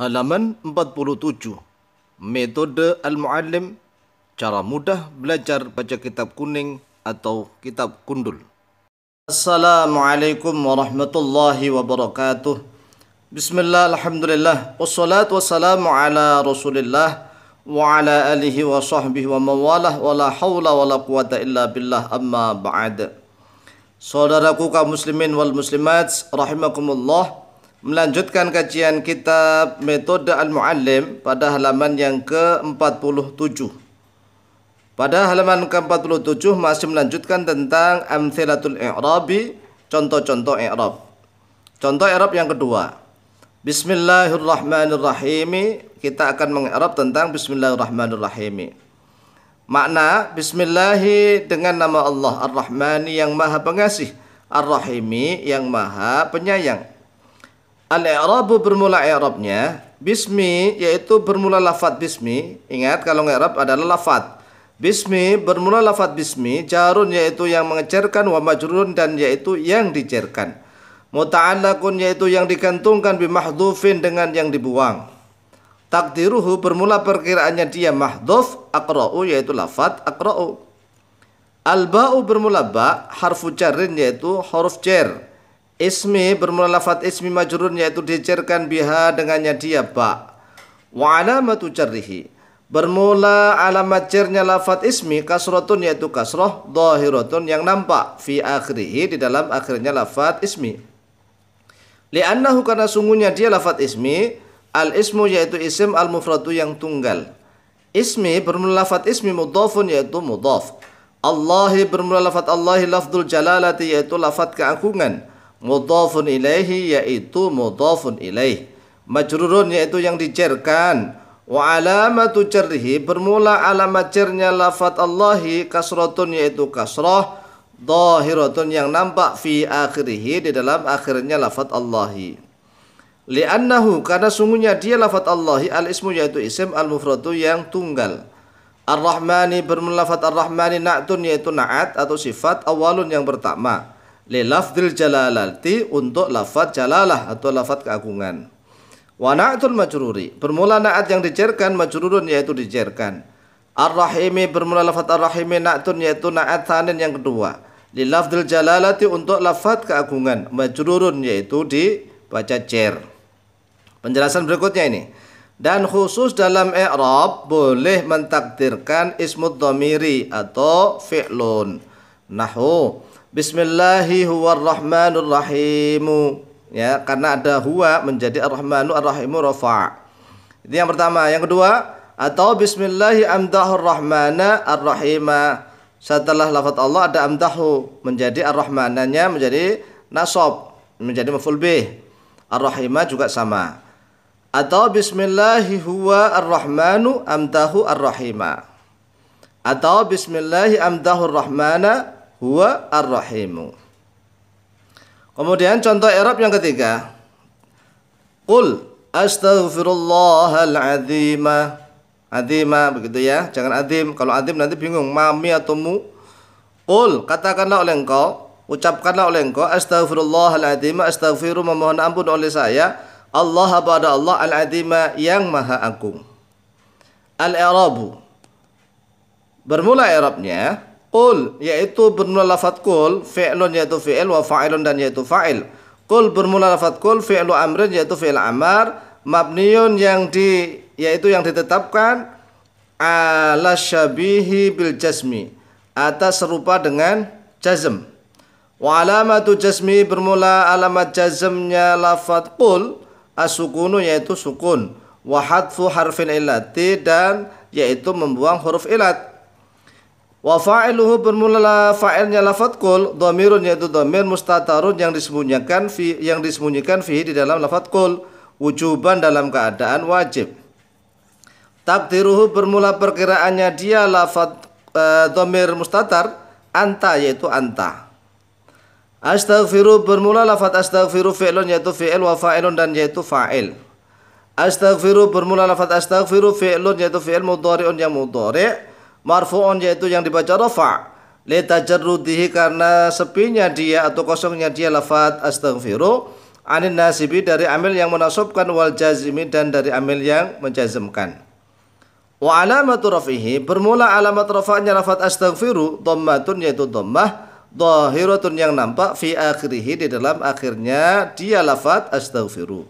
halaman 47. Metode Al-Muallim, cara mudah belajar baca kitab kuning atau kitab kundul. Assalamualaikum warahmatullahi wabarakatuh. Bismillah, Alhamdulillah, wassalatu wassalamu ala rasulillah wa ala alihi wa sahbihi wa mawalah wa la hawla wa la quwata illa billah amma ba'd. Saudaraku kaum muslimin wal muslimat, rahimakumullah melanjutkan kajian kitab Metode Al-Muallim pada halaman yang ke-47. Pada halaman ke-47 masih melanjutkan tentang Amthilatul I'rabi, contoh-contoh I'rab. Contoh I'rab yang kedua. Bismillahirrahmanirrahim. Kita akan mengirab tentang Bismillahirrahmanirrahim. Makna Bismillahi dengan nama Allah Ar-Rahmani yang maha pengasih, Ar-Rahimi yang maha penyayang. Al-i'rabu bermula i'rabnya bismi yaitu bermula lafat bismi. Ingat kalau i'rab adalah lafat. Bismi bermula lafat bismi jarun yaitu yang mengecerkan wa Majrun dan yaitu yang dicerkan. Muta'allaqun yaitu yang digantungkan bimahdufin dengan yang dibuang. Takdiruhu bermula perkiraannya dia mahdhuf akra'u yaitu lafat akra'u. Al-ba'u bermula ba harfu jarin yaitu huruf jar. Ismi bermula lafat ismi majrun yaitu dicerkan biha dengannya dia ba. Wa alamatu jarrihi. Bermula alamat cernya lafat ismi kasrotun yaitu kasroh dohirotun yang nampak fi akhirihi di dalam akhirnya lafat ismi. Liannahu karena sungguhnya dia lafat ismi al ismu yaitu isim al mufradu yang tunggal. Ismi bermula lafat ismi mudhafun yaitu mudhaf. Allahi bermula lafat Allahi lafdul jalalati yaitu lafat keagungan mudhafun ilaihi yaitu mudhafun ilaih majrurun yaitu yang dicerkan wa alamatu cerhi bermula alamat jarnya lafat Allahi kasratun yaitu kasrah dhahiratun yang nampak fi akhirih di dalam akhirnya lafat Allahi li'annahu karena sungguhnya dia lafat Allahi al ismu yaitu isim al mufradu yang tunggal ar-rahmani bermula lafat ar-rahmani na'tun yaitu na'at atau sifat awalun yang pertama lilafdil jalalati untuk lafat jalalah atau lafat keagungan. Wa na'atul majruri bermula na'at yang dijerkan majrurun yaitu dijerkan. Ar-rahimi bermula lafat ar-rahimi na'tun yaitu na'at tanin yang kedua. Lilafdil jalalati untuk lafat keagungan majrurun yaitu dibaca jer. Penjelasan berikutnya ini. Dan khusus dalam i'rab boleh mentakdirkan ismud domiri atau fi'lun. Nahu Bismillahirrahmanirrahim. Ya, karena ada huwa menjadi ar-Rahmanu ar-Rahimu rafa'. Itu yang pertama, yang kedua atau bismillahi amdahur rahmana ar-rahima. Setelah lafaz Allah ada amdahu menjadi ar rahmanannya menjadi nasab, menjadi maf'ul bih. Ar-Rahima juga sama. Atau bismillahi huwa ar amdahu ar-Rahima. Atau bismillahi amdahu ar-Rahmana huwa ar-rahimu. Kemudian contoh Arab yang ketiga. Qul astaghfirullahal azima. Azima begitu ya. Jangan azim. Kalau azim nanti bingung mami atau mu. Qul katakanlah oleh engkau, ucapkanlah oleh engkau astaghfirullahal azima, astaghfiru memohon ampun oleh saya Allah pada Allah al azima yang maha agung. al Arabu, Bermula Arabnya. Qul yaitu bermula lafaz qul, fi'lun yaitu fi'il wa fa'ilun dan yaitu fa'il. Qul bermula lafaz qul, fi'lu amrin yaitu fi'il amar, mabniun yang di yaitu yang ditetapkan ala syabihi bil jasmi atas serupa dengan jazm. Wa alamatu jazmi bermula alamat jazmnya lafaz qul asukunu yaitu sukun wa hadfu harfin illati dan yaitu membuang huruf ilat Wa fa'iluhu bermula fa'ilnya lafat kul dhamirun yaitu dhamir mustatarun yang disembunyikan fi yang disembunyikan fi di dalam lafat kul wujuban dalam keadaan wajib. Takdiruhu bermula perkiraannya dia lafat e, dhamir mustatar anta yaitu anta. Astaghfiru bermula lafat astaghfiru fi'lun yaitu fi'il wa fa'ilun dan yaitu fa'il. Astaghfiru bermula lafat astaghfiru fi'lun yaitu fi'il mudhari'un yang mudhari' marfu'un yaitu yang dibaca rafa' tajarrudihi karena sepinya dia atau kosongnya dia lafat astaghfiru anin nasibi dari amil yang menasubkan wal jazimi dan dari amil yang menjazmkan wa alamatu rafihi bermula alamat rafa'nya lafat astaghfiru dhammatun yaitu dhammah dhahiratun yang nampak fi akhirih di dalam akhirnya dia lafat astaghfiru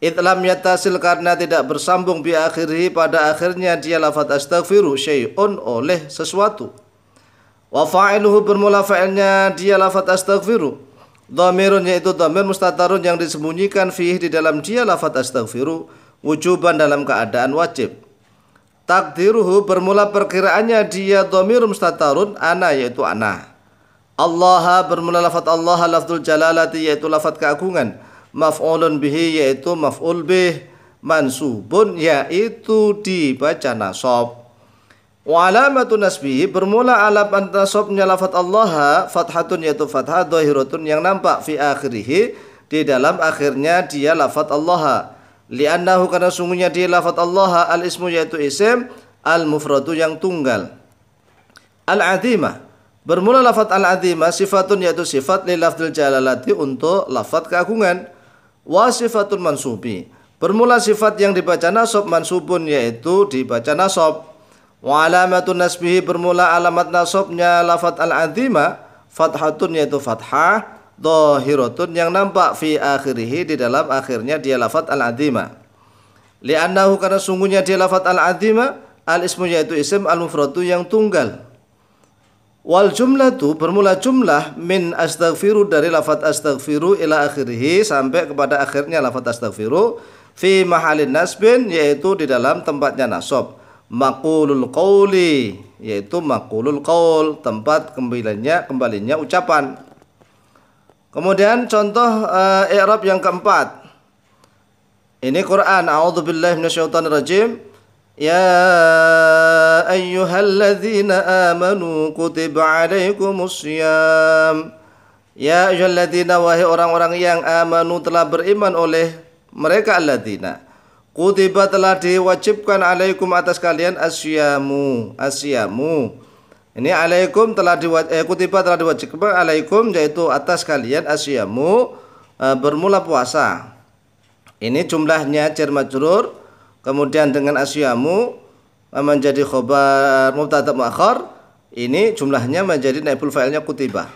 Itlam yatasil karena tidak bersambung bi akhirih pada akhirnya dia lafat astaghfiru syai'un oleh sesuatu. Wa fa'iluhu bermula fa'ilnya dia lafadz astaghfiru. Dhamirun yaitu dhamir mustatarun yang disembunyikan fihi di dalam dia lafadz astaghfiru wujuban dalam keadaan wajib. Takdiruhu bermula perkiraannya dia dhamir mustatarun ana yaitu ana. Allah bermula lafadz Allah lafzul jalalati yaitu lafadz keagungan maf'ulun bihi yaitu maf'ul bih mansubun yaitu dibaca nasab wa alamatu nasbihi bermula alamat nasabnya lafadz Allah fathatun yaitu fathah dhahiratun yang nampak fi akhirih di dalam akhirnya dia lafadz Allah li'annahu karena sungguhnya dia lafadz Allah al ismu yaitu isim al mufradu yang tunggal al azimah bermula lafadz al azimah sifatun yaitu sifat li lafdil jalalati untuk lafadz keagungan wasifatul mansubi. Bermula sifat yang dibaca nasab mansubun yaitu dibaca nasab. Wa alamatun nasbihi bermula alamat nasabnya lafat al-azima fathatun yaitu fathah dohiratun yang nampak fi akhirih di dalam akhirnya dia lafat al-azima. Li'annahu karena sungguhnya dia lafat al-azima al-ismu yaitu isim al-mufradu yang tunggal. Wal jumlah tu bermula jumlah min astaghfiru dari lafat astaghfiru ila akhirih sampai kepada akhirnya lafat astaghfiru fi mahalin nasbin yaitu di dalam tempatnya nasab makulul qauli yaitu makulul qaul tempat kembalinya kembalinya ucapan. Kemudian contoh uh, i'rab yang keempat. Ini Quran. A'udzubillahi minasyaitonirrajim. rajim يا أيها الذين آمنوا كتب عليكم الصيام Ya الذين wahai orang-orang yang amanu telah beriman oleh mereka الذين kutiba telah diwajibkan alaikum atas kalian asyamu asyamu ini alaikum telah diwajib, eh, kutiba telah diwajibkan alaikum yaitu atas kalian asyamu eh، bermula puasa ini jumlahnya cermat jurur kemudian dengan asyamu eh, menjadi khobar mubtada muakhar ini jumlahnya menjadi naibul fa'ilnya kutiba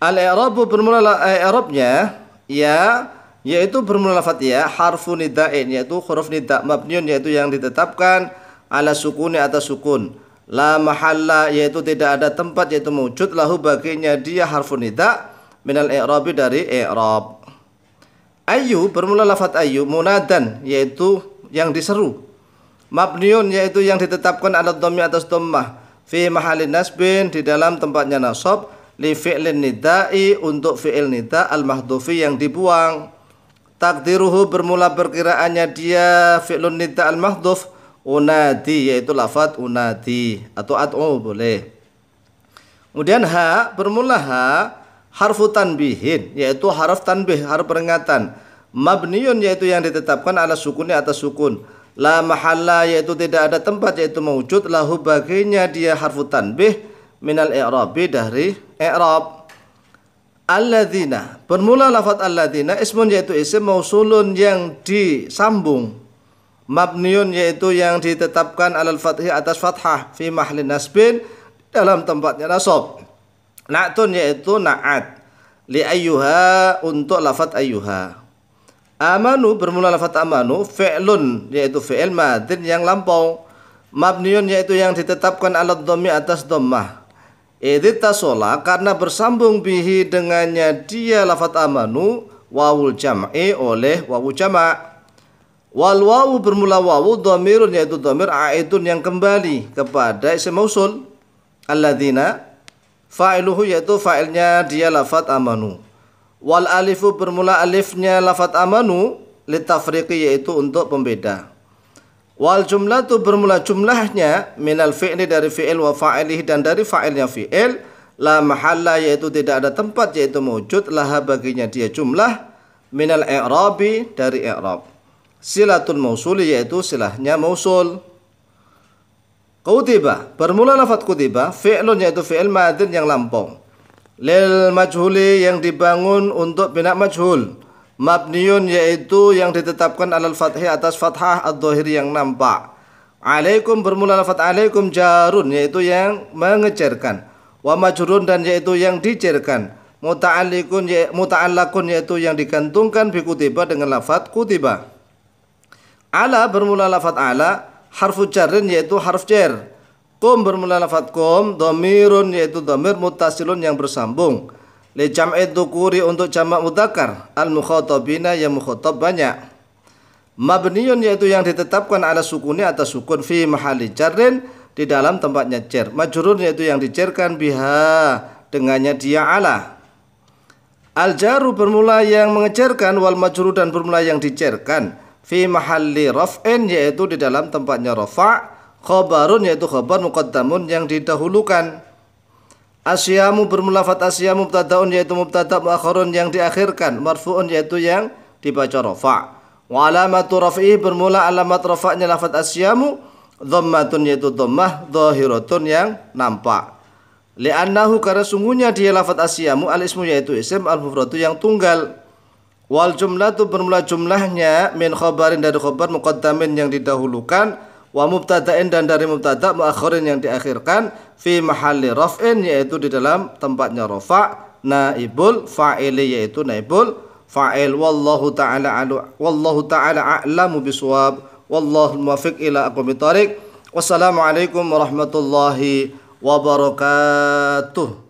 al i'rabu bermula eh, i'rabnya ya yaitu bermula lafat ya harfu nida'in yaitu huruf nida mabniun yaitu yang ditetapkan ala sukuni atas sukun la mahalla yaitu tidak ada tempat yaitu wujud lahu baginya dia harfu nida minal i'rabi dari i'rab Ayu bermula lafat ayu munadan yaitu yang diseru mabniun yaitu yang ditetapkan alat domi atas domah fi mahalin nasbin di dalam tempatnya nasab li fi'lin nidai untuk fi'il nida al mahdufi yang dibuang takdiruhu bermula perkiraannya dia fi'lun nida al mahduf unadi yaitu lafat unadi atau at'u boleh kemudian ha bermula ha harfu tanbihin yaitu harf tanbih harf peringatan mabniun yaitu yang ditetapkan ala sukunnya atas sukun la mahalla yaitu tidak ada tempat yaitu mewujud lahu baginya dia harfu tanbih minal i'rabi dari i'rab alladzina bermula lafat alladzina ismun yaitu isim mausulun yang disambung mabniun yaitu yang ditetapkan alal fathi atas fathah fi mahlinasbin nasbin dalam tempatnya nasab na'tun yaitu na'at li ayyuha untuk lafat ayyuha Amanu bermula lafat amanu fi'lun yaitu fi'il madin yang lampau mabniun yaitu yang ditetapkan alat domi atas domah tasola karena bersambung bihi dengannya dia lafat amanu wawul jam'i oleh wawu jama' wal wawu bermula wawu domirun yaitu domir aidun yang kembali kepada isim mausul alladzina fa'iluhu yaitu fa'ilnya dia lafat amanu Wal alifu bermula alifnya lafat amanu litafriqi yaitu untuk pembeda. Wal jumlah tu bermula jumlahnya minal fi'li dari fi'il wa fa'ilih dan dari fa'ilnya fi'il la mahalla yaitu tidak ada tempat yaitu mewujud laha baginya dia jumlah minal i'rabi dari i'rab. Silatul mausuli yaitu silahnya mausul. Kutiba bermula lafat kutiba fi'lun yaitu fi'il madin yang lampau lil majhuli yang dibangun untuk bina majhul mabniun yaitu yang ditetapkan alal fathi atas fathah ad dohir yang nampak alaikum bermula alafat alaikum jarun yaitu yang mengejarkan wa majrun dan yaitu yang dicerkan ya, muta'allaqun yaitu yang digantungkan bi dengan lafat kutiba ala bermula lafat ala harfu jarin yaitu harf jar Kum bermula lafat kum Domirun yaitu domir mutasilun yang bersambung Li jam'i dukuri untuk jamak mudakar Al mukhatabina yang mukhatab banyak mabniun yaitu yang ditetapkan ala sukuni atas sukun fi mahali jarrin di dalam tempatnya cer. majurun yaitu yang dicerkan biha dengannya dia ala. Al jaru bermula yang mengecerkan wal majrur dan bermula yang dicerkan fi mahali raf'in yaitu di dalam tempatnya rofa khobarun yaitu khobar muqaddamun yang didahulukan asyamu fat asyamu mubtadaun yaitu mubtada muakhirun yang diakhirkan marfuun yaitu yang dibaca rafa wa alamatu raf'i bermula alamat rafa'nya lafat asyamu dhammatun yaitu dhammah dhahiratun yang nampak li'annahu karena sungguhnya dia lafat asyamu al ismu yaitu isim al mufradu yang tunggal wal jumlah itu bermula jumlahnya min khabarin dari khabar muqaddamin yang didahulukan wa mubtada'in dan dari mubtada muakhirin yang diakhirkan fi mahalli raf'in yaitu di dalam tempatnya rafa naibul fa'ili yaitu naibul fa'il wallahu ta'ala alu wallahu ta'ala a'lamu biswab wallahu muwaffiq ila aqwamit thariq wassalamu alaikum warahmatullahi wabarakatuh